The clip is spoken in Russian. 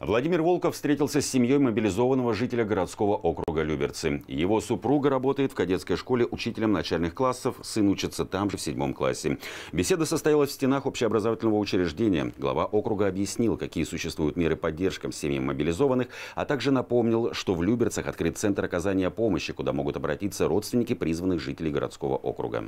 Владимир Волков встретился с семьей мобилизованного жителя городского округа Люберцы. Его супруга работает в кадетской школе учителем начальных классов, сын учится там же в седьмом классе. Беседа состоялась в стенах общеобразовательного учреждения. Глава округа объяснил, какие существуют меры поддержки семьям мобилизованных, а также напомнил, что в Люберцах открыт центр оказания помощи, куда могут обратиться родственники призванных жителей городского округа.